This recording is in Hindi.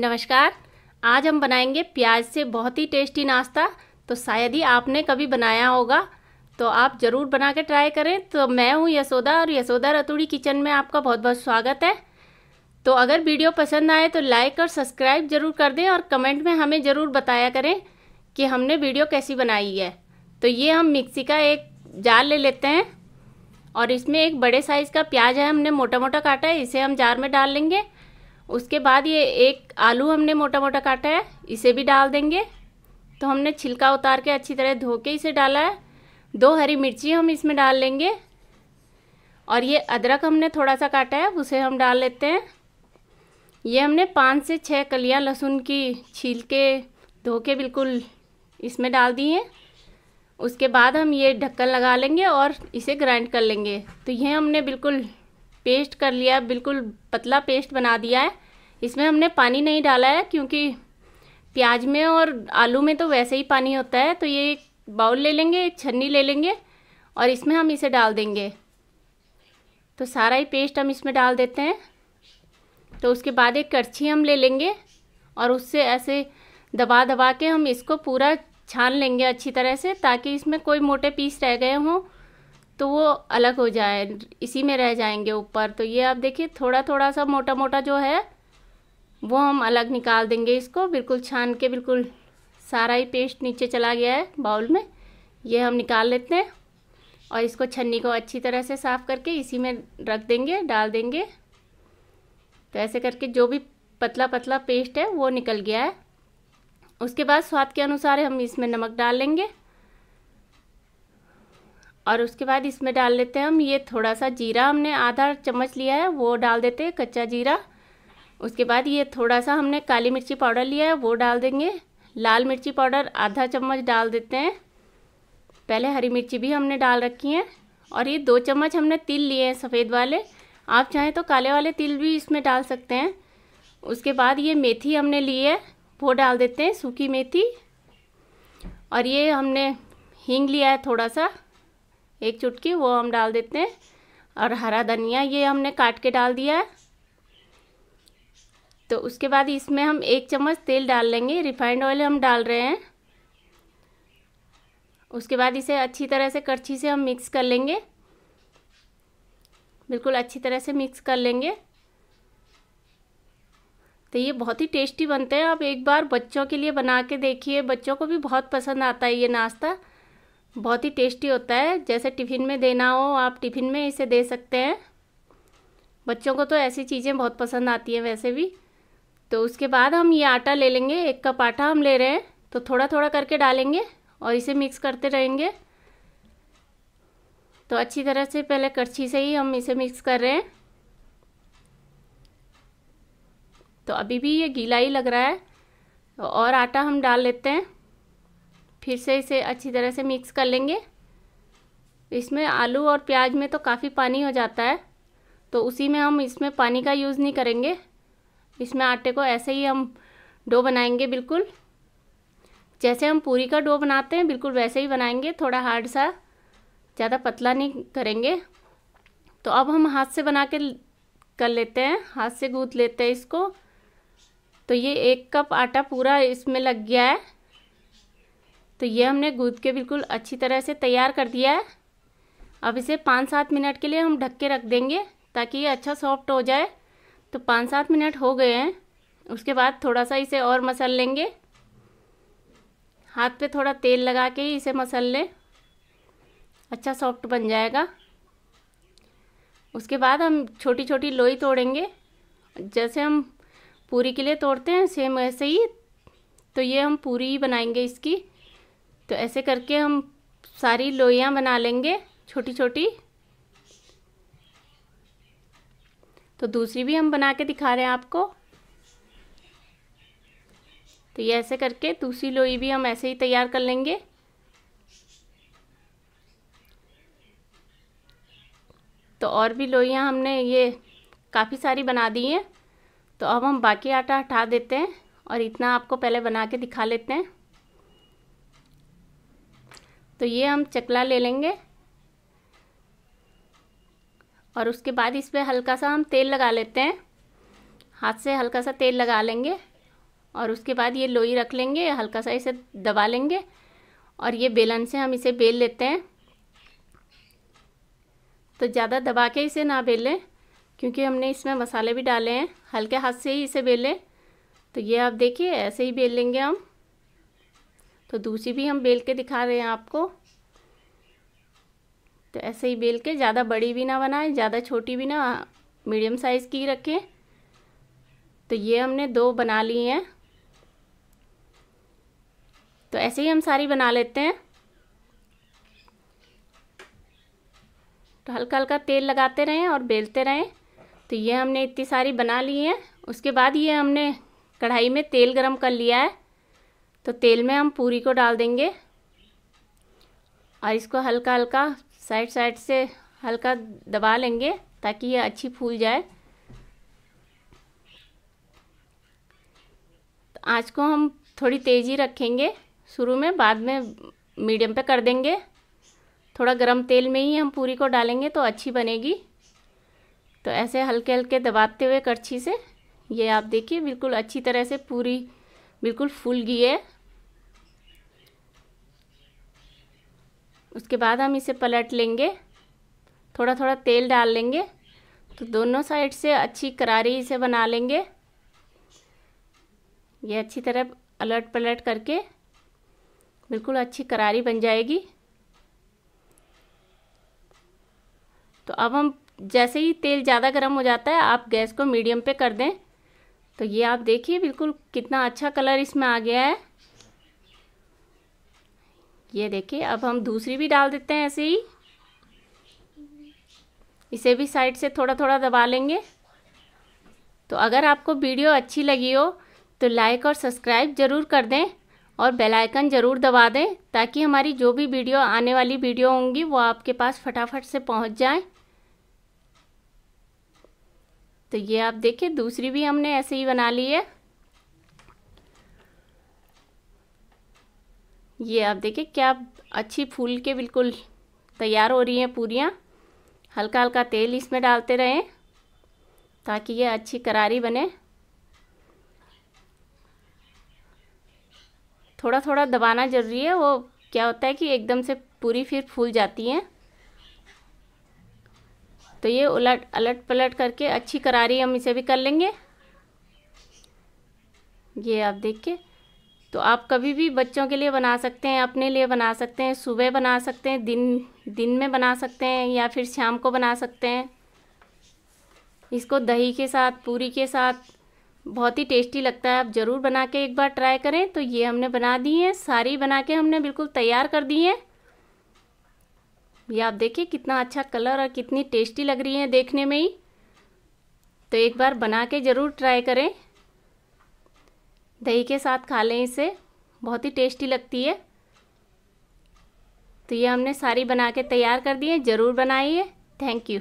नमस्कार आज हम बनाएंगे प्याज से बहुत ही टेस्टी नाश्ता तो शायद ही आपने कभी बनाया होगा तो आप ज़रूर बना के ट्राई करें तो मैं हूँ यशोदा और यशोदा रतूड़ी किचन में आपका बहुत बहुत स्वागत है तो अगर वीडियो पसंद आए तो लाइक और सब्सक्राइब ज़रूर कर दें और कमेंट में हमें ज़रूर बताया करें कि हमने वीडियो कैसी बनाई है तो ये हम मिक्सी का एक जार ले लेते हैं और इसमें एक बड़े साइज़ का प्याज है हमने मोटा मोटा काटा है इसे हम जार में डाल लेंगे उसके बाद ये एक आलू हमने मोटा मोटा काटा है इसे भी डाल देंगे तो हमने छिलका उतार के अच्छी तरह धो के इसे डाला है दो हरी मिर्ची हम इसमें डाल लेंगे और ये अदरक हमने थोड़ा सा काटा है उसे हम डाल लेते हैं ये हमने पाँच से छः कलियाँ लहसुन की छील के धो के बिल्कुल इसमें डाल दी हैं उसके बाद हम ये ढक्कन लगा लेंगे और इसे ग्राइंड कर लेंगे तो ये हमने बिल्कुल पेस्ट कर लिया बिल्कुल पतला पेस्ट बना दिया है इसमें हमने पानी नहीं डाला है क्योंकि प्याज में और आलू में तो वैसे ही पानी होता है तो ये एक बाउल ले लेंगे एक छन्नी ले लेंगे और इसमें हम इसे डाल देंगे तो सारा ही पेस्ट हम इसमें डाल देते हैं तो उसके बाद एक करछी हम ले लेंगे और उससे ऐसे दबा दबा के हम इसको पूरा छान लेंगे अच्छी तरह से ताकि इसमें कोई मोटे पीस रह गए हों तो वो अलग हो जाए इसी में रह जाएंगे ऊपर तो ये आप देखिए थोड़ा थोड़ा सा मोटा मोटा जो है वो हम अलग निकाल देंगे इसको बिल्कुल छान के बिल्कुल सारा ही पेस्ट नीचे चला गया है बाउल में ये हम निकाल लेते हैं और इसको छन्नी को अच्छी तरह से साफ़ करके इसी में रख देंगे डाल देंगे तो ऐसे करके जो भी पतला पतला पेस्ट है वो निकल गया है उसके बाद स्वाद के अनुसार हम इसमें नमक डाल लेंगे और उसके बाद इसमें डाल लेते हैं हम ये थोड़ा सा जीरा हमने आधा चम्मच लिया है वो डाल देते हैं कच्चा जीरा उसके बाद ये थोड़ा सा हमने काली मिर्ची पाउडर लिया है वो डाल देंगे लाल मिर्ची पाउडर आधा चम्मच डाल देते हैं पहले हरी मिर्ची भी हमने डाल रखी है और ये दो चम्मच हमने तिल लिए हैं सफ़ेद वाले आप चाहें तो काले वाले तिल भी इसमें डाल सकते हैं उसके बाद ये मेथी हमने ली है वो डाल देते हैं सूखी मेथी और ये हमने हींग लिया है थोड़ा सा एक चुटकी वो हम डाल देते हैं और हरा धनिया ये हमने काट के डाल दिया है तो उसके बाद इसमें हम एक चम्मच तेल डाल लेंगे रिफाइंड ऑयल हम डाल रहे हैं उसके बाद इसे अच्छी तरह से करछी से हम मिक्स कर लेंगे बिल्कुल अच्छी तरह से मिक्स कर लेंगे तो ये बहुत ही टेस्टी बनते हैं आप एक बार बच्चों के लिए बना के देखिए बच्चों को भी बहुत पसंद आता है ये नाश्ता बहुत ही टेस्टी होता है जैसे टिफ़िन में देना हो आप टिफ़िन में इसे दे सकते हैं बच्चों को तो ऐसी चीज़ें बहुत पसंद आती हैं वैसे भी तो उसके बाद हम ये आटा ले लेंगे एक कप आटा हम ले रहे हैं तो थोड़ा थोड़ा करके डालेंगे और इसे मिक्स करते रहेंगे तो अच्छी तरह से पहले करछी से ही हम इसे मिक्स कर रहे हैं तो अभी भी ये गीला ही लग रहा है और आटा हम डाल लेते हैं फिर से इसे अच्छी तरह से मिक्स कर लेंगे इसमें आलू और प्याज में तो काफ़ी पानी हो जाता है तो उसी में हम इसमें पानी का यूज़ नहीं करेंगे इसमें आटे को ऐसे ही हम डो बनाएंगे बिल्कुल जैसे हम पूरी का डो बनाते हैं बिल्कुल वैसे ही बनाएंगे थोड़ा हार्ड सा ज़्यादा पतला नहीं करेंगे तो अब हम हाथ से बना के कर लेते हैं हाथ से गूँथ लेते हैं इसको तो ये एक कप आटा पूरा इसमें लग गया है तो ये हमने गूद के बिल्कुल अच्छी तरह से तैयार कर दिया है अब इसे पाँच सात मिनट के लिए हम ढक के रख देंगे ताकि ये अच्छा सॉफ्ट हो जाए तो पाँच सात मिनट हो गए हैं उसके बाद थोड़ा सा इसे और मसल लेंगे हाथ पे थोड़ा तेल लगा के ही इसे मसल लें अच्छा सॉफ्ट बन जाएगा उसके बाद हम छोटी छोटी लोई तोड़ेंगे जैसे हम पूरी के लिए तोड़ते हैं सेम वैसे ही तो ये हम पूरी ही बनाएंगे इसकी तो ऐसे करके हम सारी लोइयाँ बना लेंगे छोटी छोटी तो दूसरी भी हम बना के दिखा रहे हैं आपको तो ये ऐसे करके दूसरी लोई भी हम ऐसे ही तैयार कर लेंगे तो और भी लोइयाँ हमने ये काफ़ी सारी बना दी हैं तो अब हम बाकी आटा हटा देते हैं और इतना आपको पहले बना के दिखा लेते हैं तो ये हम चकला ले लेंगे और उसके बाद इस पर हल्का सा हम तेल लगा लेते हैं हाथ से हल्का सा तेल लगा लेंगे और उसके बाद ये लोई रख लेंगे हल्का सा इसे दबा लेंगे और ये बेलन से हम इसे बेल लेते हैं तो ज़्यादा दबा के इसे ना बेलें क्योंकि हमने इसमें मसाले भी डाले हैं हल्के हाथ से ही इसे बेलें तो ये आप देखिए ऐसे ही बेल लेंगे हम तो दूसरी भी हम बेल के दिखा रहे हैं आपको तो ऐसे ही बेल के ज़्यादा बड़ी भी ना बनाएं ज़्यादा छोटी भी ना मीडियम साइज़ की रखें तो ये हमने दो बना ली हैं तो ऐसे ही हम सारी बना लेते हैं तो हल्का हल्का तेल लगाते रहें और बेलते रहें तो ये हमने इतनी सारी बना ली हैं उसके बाद ये हमने कढ़ाई में तेल गरम कर लिया है तो तेल में हम पूरी को डाल देंगे और इसको हल्का हल्का साइड साइड से हल्का दबा लेंगे ताकि ये अच्छी फूल जाए तो आज को हम थोड़ी तेज़ी रखेंगे शुरू में बाद में मीडियम पे कर देंगे थोड़ा गरम तेल में ही हम पूरी को डालेंगे तो अच्छी बनेगी तो ऐसे हल्के हल्के दबाते हुए करछी से ये आप देखिए बिल्कुल अच्छी तरह से पूरी बिल्कुल फूल गई है उसके बाद हम इसे पलट लेंगे थोड़ा थोड़ा तेल डाल लेंगे तो दोनों साइड से अच्छी करारी इसे बना लेंगे ये अच्छी तरह अलट पलट करके बिल्कुल अच्छी करारी बन जाएगी तो अब हम जैसे ही तेल ज़्यादा गर्म हो जाता है आप गैस को मीडियम पे कर दें तो ये आप देखिए बिल्कुल कितना अच्छा कलर इसमें आ गया है ये देखिए अब हम दूसरी भी डाल देते हैं ऐसे ही इसे भी साइड से थोड़ा थोड़ा दबा लेंगे तो अगर आपको वीडियो अच्छी लगी हो तो लाइक और सब्सक्राइब ज़रूर कर दें और बेल आइकन ज़रूर दबा दें ताकि हमारी जो भी वीडियो आने वाली वीडियो होंगी वो आपके पास फटाफट से पहुंच जाए तो ये आप देखिए दूसरी भी हमने ऐसे ही बना ली है ये आप देखिए क्या अच्छी फूल के बिल्कुल तैयार हो रही हैं पूरियाँ हल्का हल्का तेल इसमें डालते रहें ताकि ये अच्छी करारी बने थोड़ा थोड़ा दबाना ज़रूरी है वो क्या होता है कि एकदम से पूरी फिर फूल जाती हैं तो ये उलट अलट पलट करके अच्छी करारी हम इसे भी कर लेंगे ये आप देखिए तो आप कभी भी बच्चों के लिए बना सकते हैं अपने लिए बना सकते हैं सुबह बना सकते हैं दिन दिन में बना सकते हैं या फिर शाम को बना सकते हैं इसको दही के साथ पूरी के साथ बहुत ही टेस्टी लगता है आप ज़रूर बना के एक बार ट्राई करें तो ये हमने बना दी है सारी बना के हमने बिल्कुल तैयार कर दी है ये आप देखिए कितना अच्छा कलर और कितनी टेस्टी लग रही है देखने में ही तो एक बार बना के ज़रूर ट्राई करें दही के साथ खा लें इसे बहुत ही टेस्टी लगती है तो ये हमने सारी बना के तैयार कर दी है ज़रूर बनाइए थैंक यू